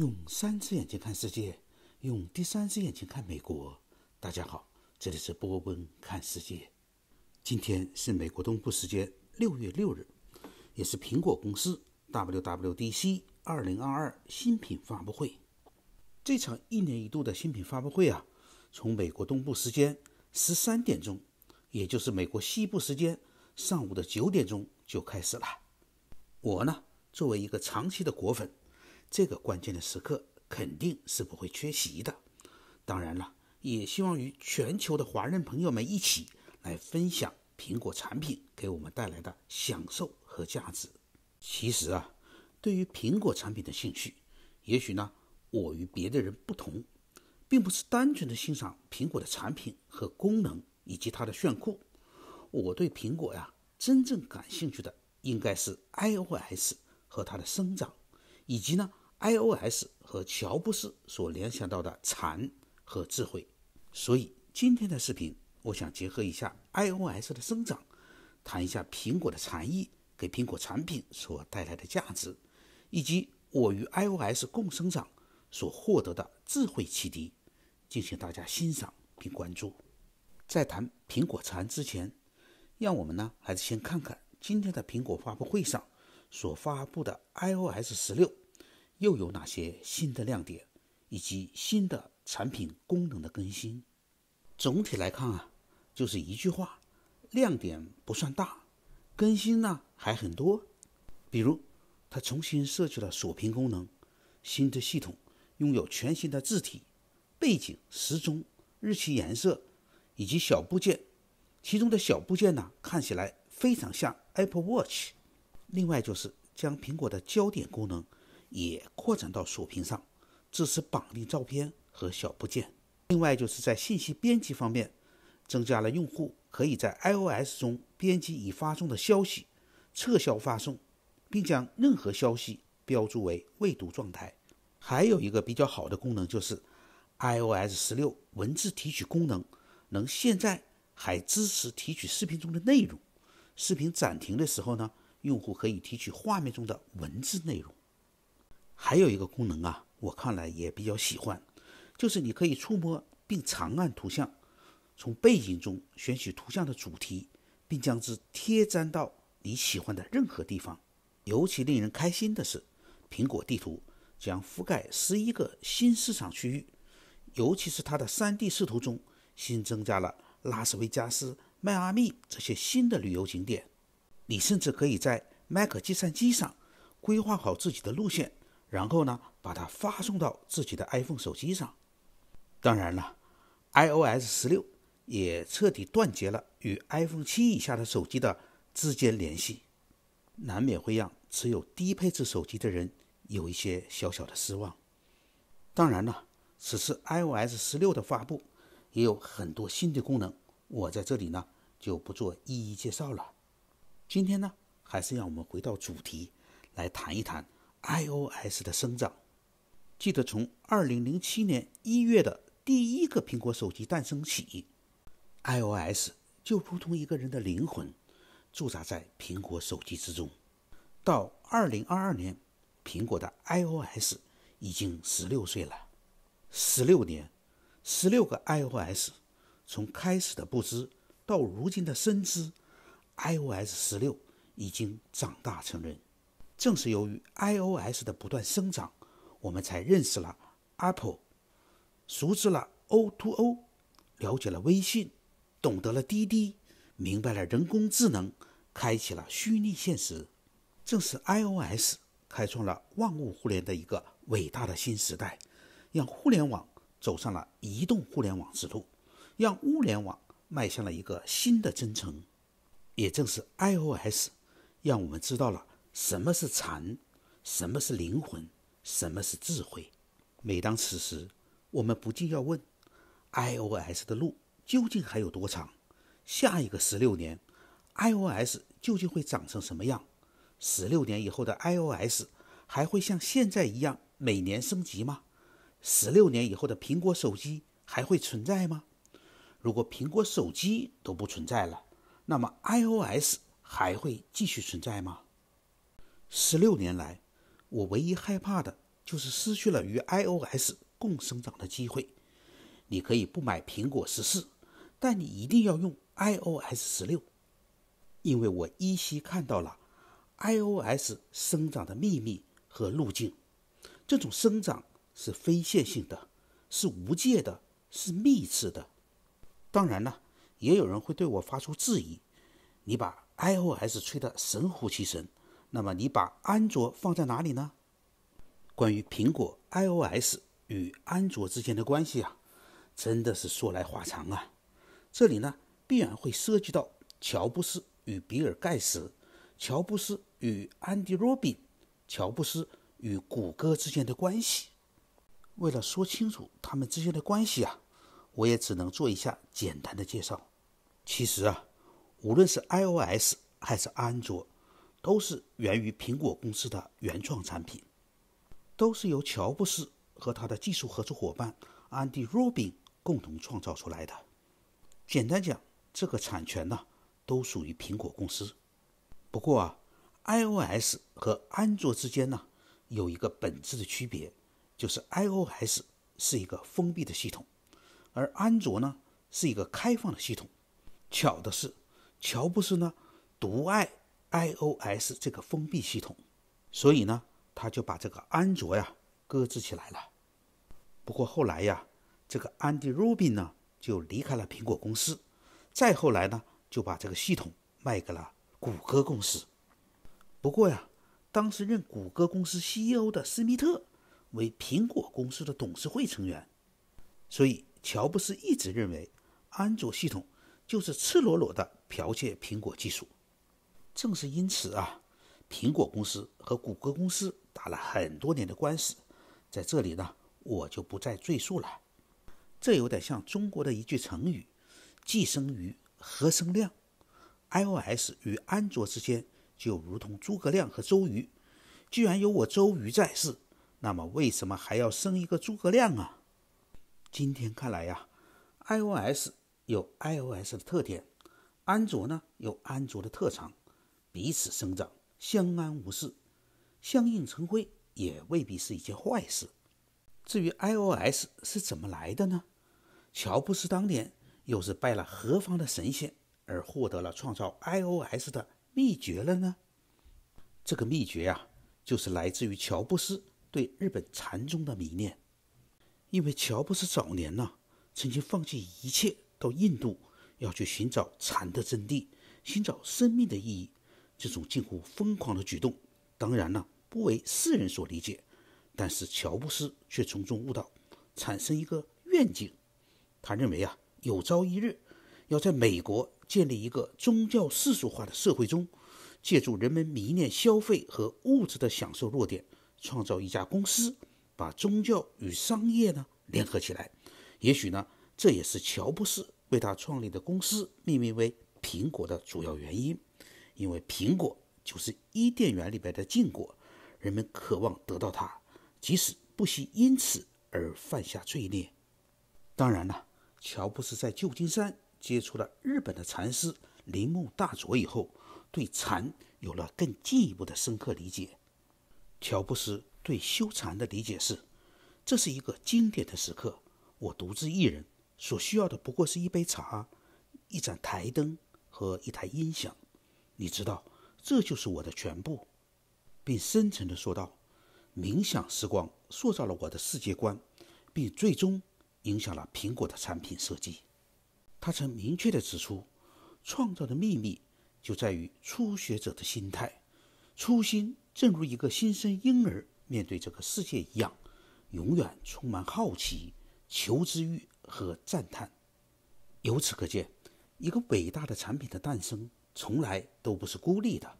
用三只眼睛看世界，用第三只眼睛看美国。大家好，这里是波温看世界。今天是美国东部时间六月六日，也是苹果公司 WWDC 二零二二新品发布会。这场一年一度的新品发布会啊，从美国东部时间十三点钟，也就是美国西部时间上午的九点钟就开始了。我呢，作为一个长期的果粉。这个关键的时刻肯定是不会缺席的，当然了，也希望与全球的华人朋友们一起来分享苹果产品给我们带来的享受和价值。其实啊，对于苹果产品的兴趣，也许呢，我与别的人不同，并不是单纯的欣赏苹果的产品和功能以及它的炫酷。我对苹果呀，真正感兴趣的应该是 iOS 和它的生长，以及呢。iOS 和乔布斯所联想到的禅和智慧，所以今天的视频，我想结合一下 iOS 的生长，谈一下苹果的禅意给苹果产品所带来的价值，以及我与 iOS 共生长所获得的智慧启迪，敬请大家欣赏并关注。在谈苹果禅之前，让我们呢还是先看看今天的苹果发布会上所发布的 iOS 十六。又有哪些新的亮点，以及新的产品功能的更新？总体来看啊，就是一句话：亮点不算大，更新呢还很多。比如，它重新设置了锁屏功能，新的系统拥有全新的字体、背景、时钟、日期颜色以及小部件。其中的小部件呢，看起来非常像 Apple Watch。另外，就是将苹果的焦点功能。也扩展到锁屏上，支持绑定照片和小部件。另外，就是在信息编辑方面，增加了用户可以在 iOS 中编辑已发送的消息，撤销发送，并将任何消息标注为未读状态。还有一个比较好的功能就是 iOS 十六文字提取功能，能现在还支持提取视频中的内容。视频暂停的时候呢，用户可以提取画面中的文字内容。还有一个功能啊，我看来也比较喜欢，就是你可以触摸并长按图像，从背景中选取图像的主题，并将之贴粘到你喜欢的任何地方。尤其令人开心的是，苹果地图将覆盖十一个新市场区域，尤其是它的 3D 视图中新增加了拉斯维加斯、迈阿密这些新的旅游景点。你甚至可以在 Mac 计算机上规划好自己的路线。然后呢，把它发送到自己的 iPhone 手机上。当然了，iOS 十六也彻底断绝了与 iPhone 七以下的手机的之间联系，难免会让持有低配置手机的人有一些小小的失望。当然了，此次 iOS 十六的发布也有很多新的功能，我在这里呢就不做一一介绍了。今天呢，还是让我们回到主题来谈一谈。iOS 的生长，记得从2007年1月的第一个苹果手机诞生起，iOS 就如同一个人的灵魂，驻扎在苹果手机之中。到2022年，苹果的 iOS 已经16岁了。16年，16个 iOS，从开始的不知到如今的深知，iOS 16已经长大成人。正是由于 iOS 的不断生长，我们才认识了 Apple，熟知了 O2O，了解了微信，懂得了滴滴，明白了人工智能，开启了虚拟现实。正是 iOS 开创了万物互联的一个伟大的新时代，让互联网走上了移动互联网之路，让物联网迈向了一个新的征程。也正是 iOS，让我们知道了。什么是禅？什么是灵魂？什么是智慧？每当此时，我们不禁要问：iOS 的路究竟还有多长？下一个十六年，iOS 究竟会长成什么样？十六年以后的 iOS 还会像现在一样每年升级吗？十六年以后的苹果手机还会存在吗？如果苹果手机都不存在了，那么 iOS 还会继续存在吗？十六年来，我唯一害怕的就是失去了与 iOS 共生长的机会。你可以不买苹果十四，但你一定要用 iOS 十六，因为我依稀看到了 iOS 生长的秘密和路径。这种生长是非线性的，是无界的，是密次的。当然了，也有人会对我发出质疑：你把 iOS 吹得神乎其神。那么你把安卓放在哪里呢？关于苹果 iOS 与安卓之间的关系啊，真的是说来话长啊。这里呢，必然会涉及到乔布斯与比尔盖茨、乔布斯与安迪罗宾、乔布斯与谷歌之间的关系。为了说清楚他们之间的关系啊，我也只能做一下简单的介绍。其实啊，无论是 iOS 还是安卓，都是源于苹果公司的原创产品，都是由乔布斯和他的技术合作伙伴安迪·罗宾共同创造出来的。简单讲，这个产权呢，都属于苹果公司。不过啊，iOS 和安卓之间呢，有一个本质的区别，就是 iOS 是一个封闭的系统，而安卓呢是一个开放的系统。巧的是，乔布斯呢独爱。iOS 这个封闭系统，所以呢，他就把这个安卓呀搁置起来了。不过后来呀，这个 Andy Rubin 呢就离开了苹果公司，再后来呢就把这个系统卖给了谷歌公司。不过呀，当时任谷歌公司 CEO 的斯密特为苹果公司的董事会成员，所以乔布斯一直认为安卓系统就是赤裸裸的剽窃苹果技术。正是因此啊，苹果公司和谷歌公司打了很多年的官司，在这里呢，我就不再赘述了。这有点像中国的一句成语：“既生瑜，何生亮。”iOS 与安卓之间就如同诸葛亮和周瑜，既然有我周瑜在世，那么为什么还要生一个诸葛亮啊？今天看来呀，iOS 有 iOS 的特点，安卓呢有安卓的特长。彼此生长，相安无事，相映成辉，也未必是一件坏事。至于 iOS 是怎么来的呢？乔布斯当年又是拜了何方的神仙，而获得了创造 iOS 的秘诀了呢？这个秘诀啊，就是来自于乔布斯对日本禅宗的迷恋。因为乔布斯早年呢，曾经放弃一切，到印度要去寻找禅的真谛，寻找生命的意义。这种近乎疯狂的举动，当然呢不为世人所理解，但是乔布斯却从中悟道，产生一个愿景。他认为啊，有朝一日要在美国建立一个宗教世俗化的社会中，借助人们迷恋消费和物质的享受弱点，创造一家公司，把宗教与商业呢联合起来。也许呢，这也是乔布斯为他创立的公司命名为苹果的主要原因。因为苹果就是伊甸园里边的禁果，人们渴望得到它，即使不惜因此而犯下罪孽。当然了，乔布斯在旧金山接触了日本的禅师铃木大佐以后，对禅有了更进一步的深刻理解。乔布斯对修禅的理解是：这是一个经典的时刻，我独自一人，所需要的不过是一杯茶、一盏台灯和一台音响。你知道，这就是我的全部，并深沉地说道：“冥想时光塑造了我的世界观，并最终影响了苹果的产品设计。”他曾明确地指出，创造的秘密就在于初学者的心态，初心正如一个新生婴儿面对这个世界一样，永远充满好奇、求知欲和赞叹。由此可见，一个伟大的产品的诞生。从来都不是孤立的。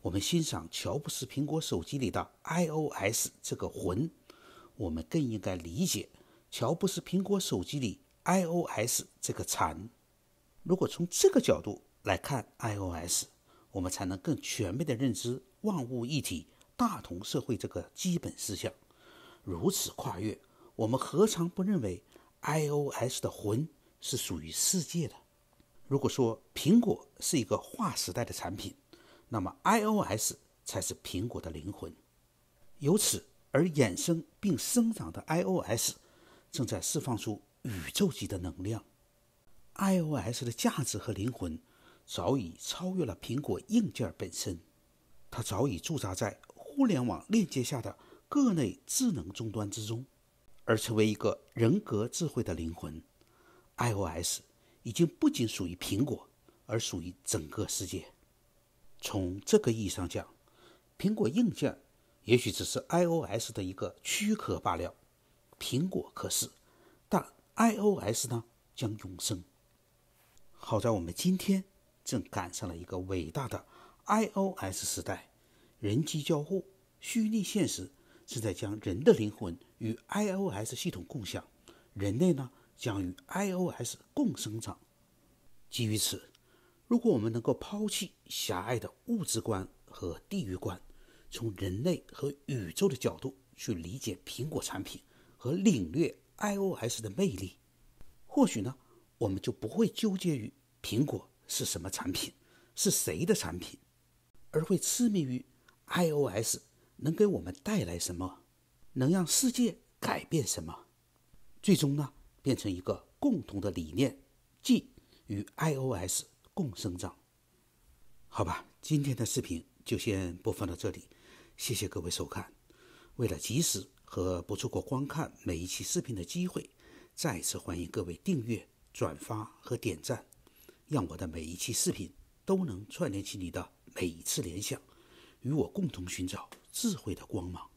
我们欣赏乔布斯苹果手机里的 iOS 这个魂，我们更应该理解乔布斯苹果手机里 iOS 这个禅。如果从这个角度来看 iOS，我们才能更全面的认知万物一体、大同社会这个基本思想。如此跨越，我们何尝不认为 iOS 的魂是属于世界的？如果说苹果是一个划时代的产品，那么 iOS 才是苹果的灵魂。由此而衍生并生长的 iOS，正在释放出宇宙级的能量。iOS 的价值和灵魂早已超越了苹果硬件本身，它早已驻扎在互联网链接下的各类智能终端之中，而成为一个人格智慧的灵魂。iOS。已经不仅属于苹果，而属于整个世界。从这个意义上讲，苹果硬件也许只是 iOS 的一个躯壳罢了。苹果可是，但 iOS 呢将永生。好在我们今天正赶上了一个伟大的 iOS 时代，人机交互、虚拟现实正在将人的灵魂与 iOS 系统共享。人类呢？将与 iOS 共生长。基于此，如果我们能够抛弃狭隘的物质观和地域观，从人类和宇宙的角度去理解苹果产品和领略 iOS 的魅力，或许呢，我们就不会纠结于苹果是什么产品，是谁的产品，而会痴迷于 iOS 能给我们带来什么，能让世界改变什么。最终呢？变成一个共同的理念，即与 iOS 共生长。好吧，今天的视频就先播放到这里，谢谢各位收看。为了及时和不错过观看每一期视频的机会，再次欢迎各位订阅、转发和点赞，让我的每一期视频都能串联起你的每一次联想，与我共同寻找智慧的光芒。